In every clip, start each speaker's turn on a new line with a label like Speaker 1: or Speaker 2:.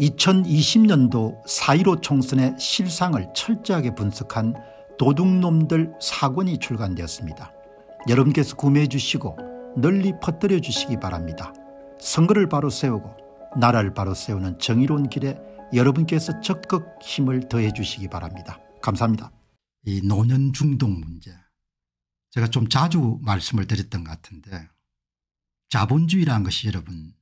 Speaker 1: 2020년도 4.15 총선의 실상을 철저하게 분석한 도둑놈들 사권이 출간되었습니다. 여러분께서 구매해 주시고 널리 퍼뜨려 주시기 바랍니다. 선거를 바로 세우고 나라를 바로 세우는 정의로운 길에 여러분께서 적극 힘을 더해 주시기 바랍니다. 감사합니다. 이 노년 중독 문제 제가 좀 자주 말씀을 드렸던 것 같은데 자본주의라는 것이 여러분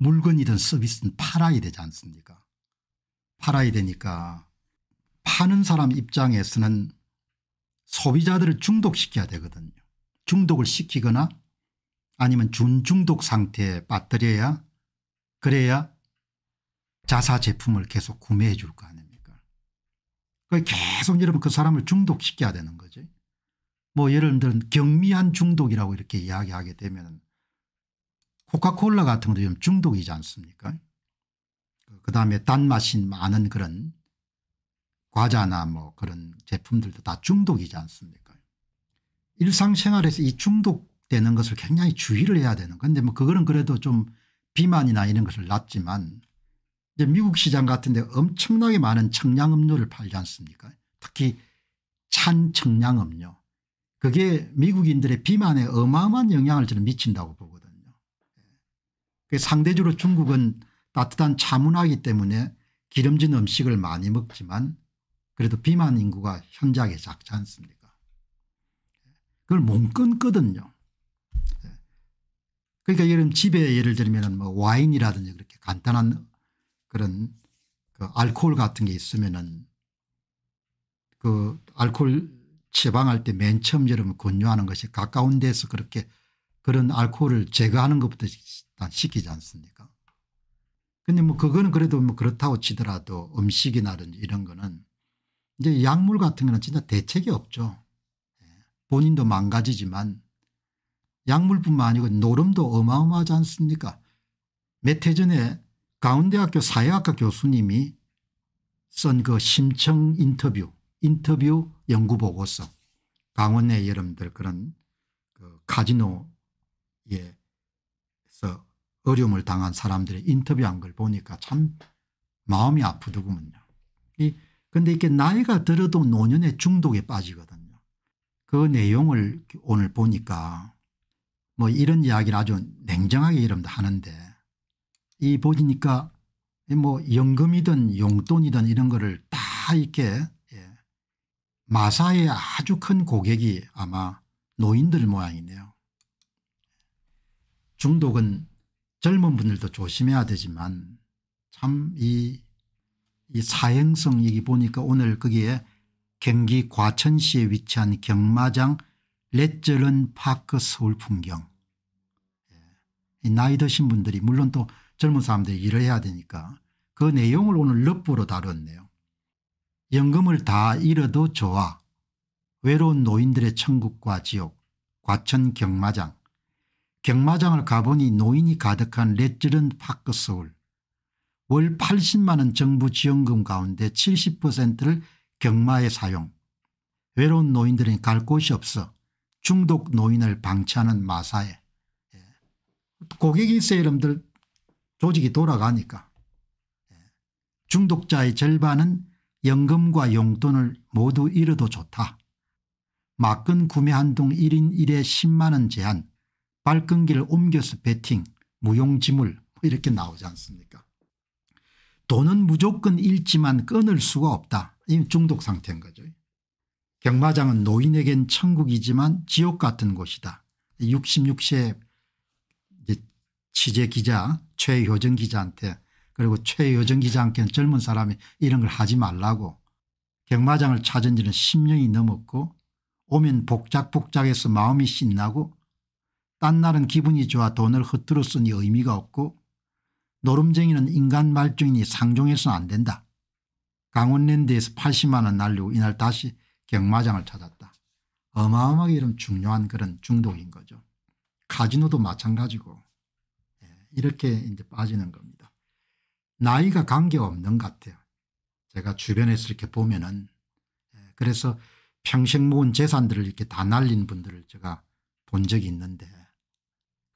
Speaker 1: 물건이든 서비스든 팔아야 되지 않습니까 팔아야 되니까 파는 사람 입장에서는 소비자들을 중독시켜야 되거든요. 중독을 시키거나 아니면 준중독 상태에 빠뜨려야 그래야 자사 제품을 계속 구매해 줄 거 아닙니까 그러 계속 여러분 그 사람을 중독시켜야 되는 거지 뭐 예를 들면 경미한 중독이라고 이렇게 이야기하게 되면 코카콜라 같은 것도 좀 중독이지 않습니까 그다음에 단맛이 많은 뭐 그런 과자나 뭐 그런 제품들도 다 중독이지 않습니까 일상생활에서 이 중독되는 것을 굉장히 주의를 해야 되는 건데 뭐 그거는 그래도 좀 비만이나 이런 것을 낮지만 이제 미국 시장 같은 데 엄청나게 많은 청량음료를 팔지 않습니까 특히 찬 청량음료 그게 미국인들의 비만에 어마어마한 영향을 저는 미친다고 보거든요. 그 상대적으로 중국은 따뜻한 차문화이기 때문에 기름진 음식을 많이 먹지만 그래도 비만 인구가 현저하게 작지 않습니까 그걸 못 끊거든요. 그러니까 예를 집에 예를 들면 뭐 와인이라든지 그렇게 간단한 그런 그 알코올 같은 게 있으면은 그 알코올 처방할 때 맨 처음 여러분 권유하는 것이 가까운 데서 그렇게 그런 알코올을 제거하는 것부터 시키지 않습니까? 근데 뭐 그거는 그래도 뭐 그렇다고 치더라도 음식이나든지 이런 거는 이제 약물 같은 거는 진짜 대책이 없죠. 예. 본인도 망가지지만 약물뿐만 아니고 노름도 어마어마하지 않습니까? 몇 해 전에 가운데학교 사회학과 교수님이 쓴 그 심청 인터뷰 인터뷰 연구보고서 강원의 여러분들 그런 그 카지노에서 어려움을 당한 사람들의 인터뷰한 걸 보니까 참 마음이 아프더군요. 이 근데 이게 나이가 들어도 노년의 중독에 빠지거든요. 그 내용을 오늘 보니까 뭐 이런 이야기를 아주 냉정하게 이름도 하는데 이 보니까 뭐 연금이든 용돈이든 이런 거를 다 이렇게 예. 마사의 아주 큰 고객이 아마 노인들 모양이네요. 중독은 젊은 분들도 조심해야 되지만 참 이 이 사행성 얘기 보니까 오늘 거기에 경기 과천시에 위치한 경마장 레저런 파크 서울 풍경 예. 나이 드신 분들이 물론 또 젊은 사람들이 일을 해야 되니까 그 내용을 오늘 럽부로 다뤘네요. 연금을 다 잃어도 좋아 외로운 노인들의 천국과 지옥 과천 경마장 경마장을 가보니 노인이 가득한 렛지른 파크서울 월 80만원 정부 지원금 가운데 70%를 경마에 사용 외로운 노인들은 갈 곳이 없어 중독 노인을 방치하는 마사에 고객이 있어야 여러분들 조직이 돌아가니까 중독자의 절반은 연금과 용돈을 모두 잃어도 좋다. 막근 구매 한동 1인 1회 10만 원 제한 발끈기를 옮겨서 베팅 무용지물 뭐 이렇게 나오지 않습니까 돈은 무조건 잃지만 끊을 수가 없다. 이 중독 상태인 거죠. 경마장은 노인에겐 천국이지만 지옥 같은 곳이다. 66세 취재 기자 최효정 기자한테 그리고 최효정 기자한테는 젊은 사람이 이런 걸 하지 말라고 경마장을 찾은 지는 10년이 넘었고 오면 복작복작해서 마음이 신나고 딴날은 기분이 좋아 돈을 흩들어 쓰니 의미가 없고 노름쟁이는 인간 말종이니 상종해서 는안 된다. 강원랜드에서 80만 원 날리고 이날 다시 경마장을 찾았다. 어마어마하게 이런 중요한 그런 중독인 거죠. 카지노도 마찬가지고 예, 이렇게 이제 빠지는 겁니다. 나이가 관계없는 것 같아요. 제가 주변에서 이렇게 보면은 예, 그래서 평생 모은 재산들을 이렇게 다 날린 분들을 제가 본 적이 있는데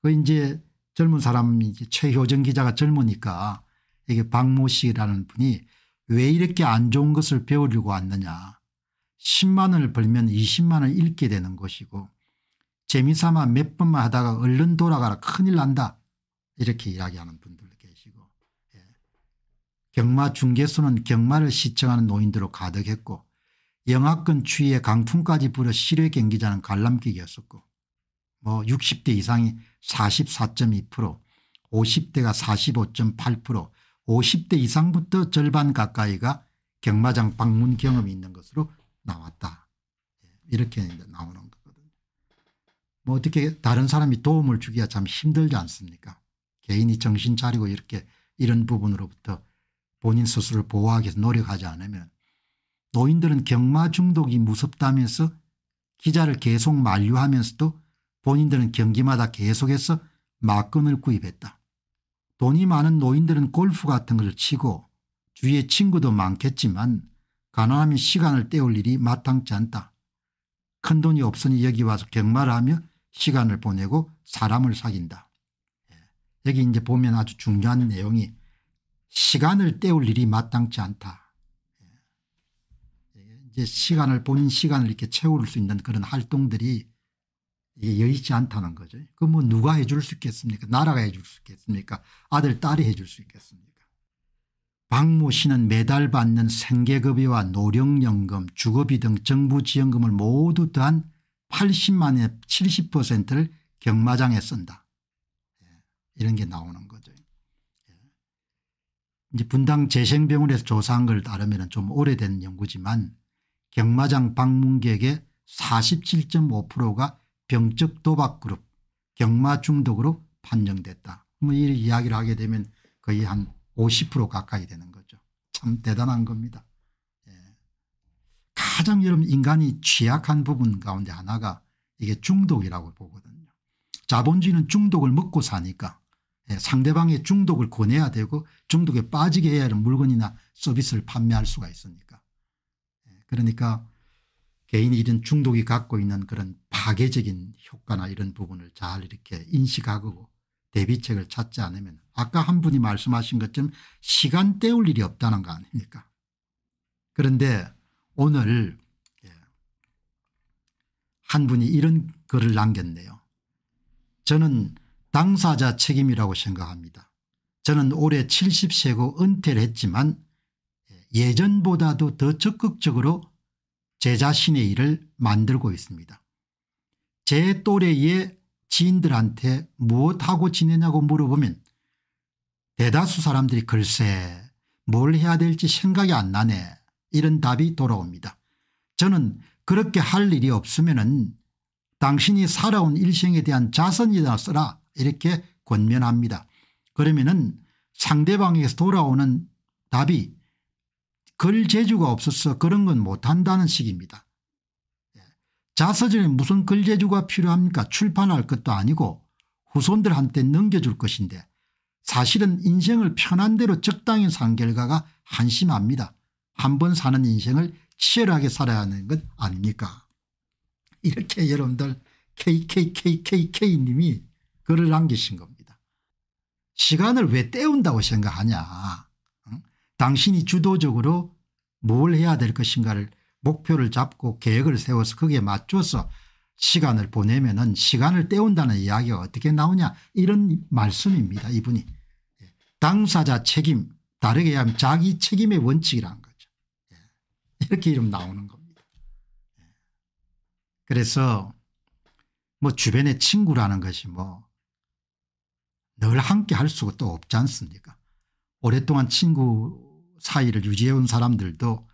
Speaker 1: 그 이제 젊은 사람이 최효정 기자가 젊으니까 이게 박모 씨라는 분이 왜 이렇게 안 좋은 것을 배우려고 왔느냐. 10만 원을 벌면 20만 원을 잃게 되는 것이고 재미삼아 몇 번만 하다가 얼른 돌아가라 큰일 난다 이렇게 이야기하는 분들도 계시고 예. 경마 중계수는 경마를 시청하는 노인들로 가득했고 영하권 추위에 강풍까지 불어 실외 경기자는 관람객이었었고 뭐 60대 이상이 44.2% 50대가 45.8% 50대 이상부터 절반 가까이가 경마장 방문 경험이 있는 것으로 나왔다. 예, 이렇게 나오는 거거든요. 뭐 어떻게 다른 사람이 도움을 주기가 참 힘들지 않습니까 개인이 정신 차리고 이렇게 이런 부분으로부터 본인 스스로를 보호하기 위해서 노력하지 않으면 노인들은 경마 중독이 무섭다면서 기자를 계속 만류하면서도 본인들은 경기마다 계속해서 막건을 구입했다. 돈이 많은 노인들은 골프 같은 걸 치고 주위에 친구도 많겠지만 가난하면 시간을 때울 일이 마땅치 않다. 큰 돈이 없으니 여기 와서 경마하며 시간을 보내고 사람을 사귄다. 예. 여기 이제 보면 아주 중요한 내용이 시간을 때울 일이 마땅치 않다. 예. 예. 이제 시간을 본인 시간을 이렇게 채울 수 있는 그런 활동들이 이게 여의치 않다는 거죠. 그뭐 누가 해줄 수 있겠습니까? 나라가 해줄 수 있겠습니까? 아들 딸이 해줄 수 있겠습니까? 박모 씨는 매달 받는 생계급여와 노령연금 주거비 등 정부 지원금을 모두 더한 80만의 70%를 경마장에 쓴다. 예, 이런 게 나오는 거죠. 예. 이제 분당 재생병원에서 조사한 걸 따르면 좀 오래된 연구지만 경마장 방문객의 47.5%가 병적 도박그룹 경마 중독으로 판정됐다. 뭐이 이야기를 하게 되면 거의 한 50% 가까이 되는 거죠. 참 대단한 겁니다. 예. 가장 여러분 인간이 취약한 부분 가운데 하나가 이게 중독이라고 보거든요. 자본주의는 중독을 먹고 사니까 예. 상대방의 중독을 권해야 되고 중독에 빠지게 해야 하는 물건이나 서비스를 판매할 수가 있으니까. 예. 그러니까 개인이 이런 중독이 갖고 있는 그런 파괴적인 효과나 이런 부분을 잘 이렇게 인식하고 대비책을 찾지 않으면 아까 한 분이 말씀하신 것처럼 시간 때울 일이 없다는 거 아닙니까 그런데 오늘 예, 한 분이 이런 글을 남겼네요. 저는 당사자 책임이라고 생각합니다. 저는 올해 70세고 은퇴를 했지만 예, 예전보다도 더 적극적으로 제 자신의 일을 만들고 있습니다. 제 또래의 지인들한테 무엇하고 지내냐고 물어보면 대다수 사람들이 글쎄 뭘 해야 될지 생각이 안 나네 이런 답이 돌아옵니다. 저는 그렇게 할 일이 없으면 은 당신이 살아온 일생에 대한 자선이나 쓰라 이렇게 권면합니다. 그러면 은 상대방에게서 돌아오는 답이 걸 재주가 없어서 그런 건 못한다는 식입니다. 예. 자서전에 무슨 걸 재주가 필요합니까 출판할 것도 아니고 후손들한테 넘겨줄 것인데 사실은 인생을 편한 대로 적당히 산 결과가 한심합니다. 한 번 사는 인생을 치열하게 살아야 하는 것 아닙니까 이렇게 여러분들 KKKKK님이 글을 남기신 겁니다. 시간을 왜 때운다고 생각하냐 당신이 주도적으로 뭘 해야 될 것인가를 목표를 잡고 계획을 세워서 거기에 맞춰서 시간을 보내면 은 시간을 때운다는 이야기가 어떻게 나오냐 이런 말씀입니다 이분이. 예. 당사자 책임 다르게 하면 자기 책임의 원칙이라는 거죠. 예. 이렇게 이름 나오는 겁니다. 예. 그래서 뭐 주변의 친구라는 것이 뭐 늘 함께 할 수가 또 없지 않습니까 오랫동안 친구 사이를 유지해온 사람들도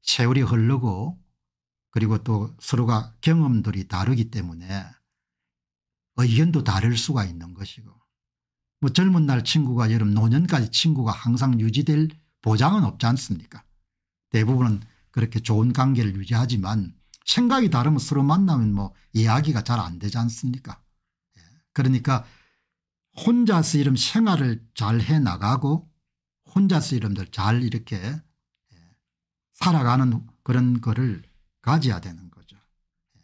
Speaker 1: 세월이 흐르고 그리고 또 서로가 경험들이 다르기 때문에 의견도 다를 수가 있는 것이고 뭐 젊은 날 친구가 여름 노년까지 친구가 항상 유지될 보장은 없지 않습니까 대부분은 그렇게 좋은 관계를 유지하지만 생각이 다르면 서로 만나면 뭐 이야기가 잘 안 되지 않습니까 예. 그러니까 혼자서 이런 생활을 잘 해나가고 혼자서 이름들 잘 이렇게 예, 살아가는 그런 거를 가져야 되는 거죠. 예.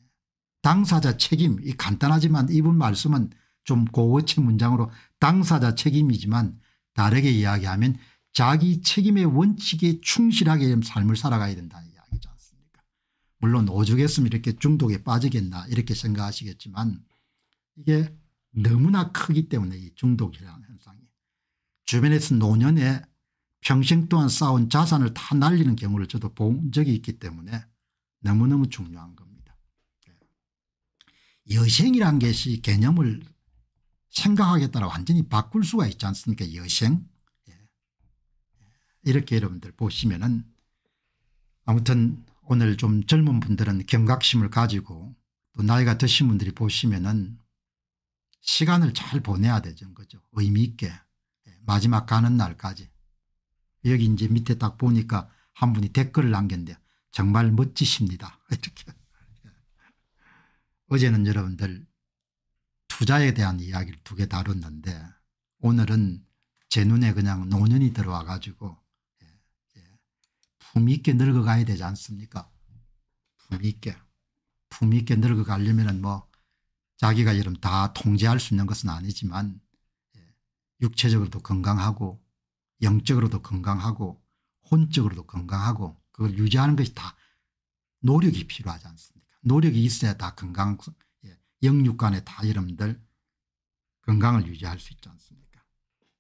Speaker 1: 당사자 책임 이 간단하지만 이분 말씀은 좀 고어치 문장으로 당사자 책임이지만 다르게 이야기하면 자기 책임의 원칙에 충실하게 삶을 살아가야 된다 이야기지 않습니까 물론 오죽했으면 이렇게 중독에 빠지겠나 이렇게 생각하시겠지만 이게 너무나 크기 때문에 이 중독이라는 현상이 주변에서 노년에 평생 동안 쌓아온 자산을 다 날리는 경우를 저도 본 적이 있기 때문에 너무너무 중요한 겁니다. 여생이란 것이 개념을 생각하기에 따라 완전히 바꿀 수가 있지 않습니까 여생 예. 이렇게 여러분들 보시면 은 아무튼 오늘 좀 젊은 분들은 경각심을 가지고 또 나이가 드신 분들이 보시면 은 시간을 잘 보내야 되는 거죠 의미 있게 예. 마지막 가는 날까지 여기 이제 밑에 딱 보니까 한 분이 댓글을 남겼는데 정말 멋지십니다. 이렇게. 어제는 여러분들 투자에 대한 이야기를 두 개 다뤘는데 오늘은 제 눈에 그냥 노년이 들어와 가지고 예, 예. 품있게 늙어가야 되지 않습니까 품있게 품있게 늙어가려면 뭐 자기가 이름 다 통제할 수 있는 것은 아니지만 예, 육체적으로도 건강하고 영적으로도 건강하고 혼적으로도 건강하고 그걸 유지하는 것이 다 노력이 필요하지 않습니까 노력이 있어야 다 건강 예, 영육간에 다 여러분들 건강을 유지할 수 있지 않습니까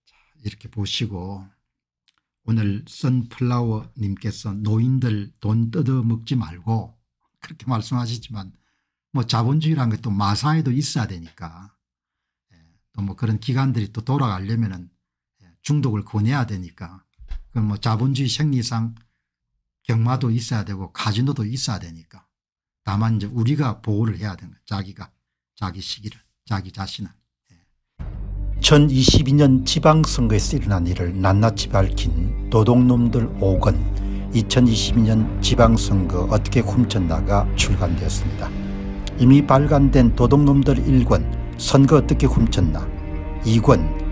Speaker 1: 자, 이렇게 보시고 오늘 선플라워 님께서 노인들 돈 뜯어 먹지 말고 그렇게 말씀하시지만 뭐 자본주의라는 것도 마사에도 있어야 되니까 예, 또 뭐 그런 기관들이 또 돌아가려면은 중독을 권해야 되니까 그럼 뭐 자본주의 생리상 경마도 있어야 되고 카지노도 있어야 되니까 다만 이제 우리가 보호를 해야 되는 거예요. 자기가 자기 시기를 자기 자신을. 2022년 예. 지방선거에서 일어난 일을 낱낱이 밝힌 도둑놈들 5권 2022년 지방선거 어떻게 훔쳤나가 출간되었습니다. 이미 발간된 도둑놈들 1권 선거 어떻게 훔쳤나 2권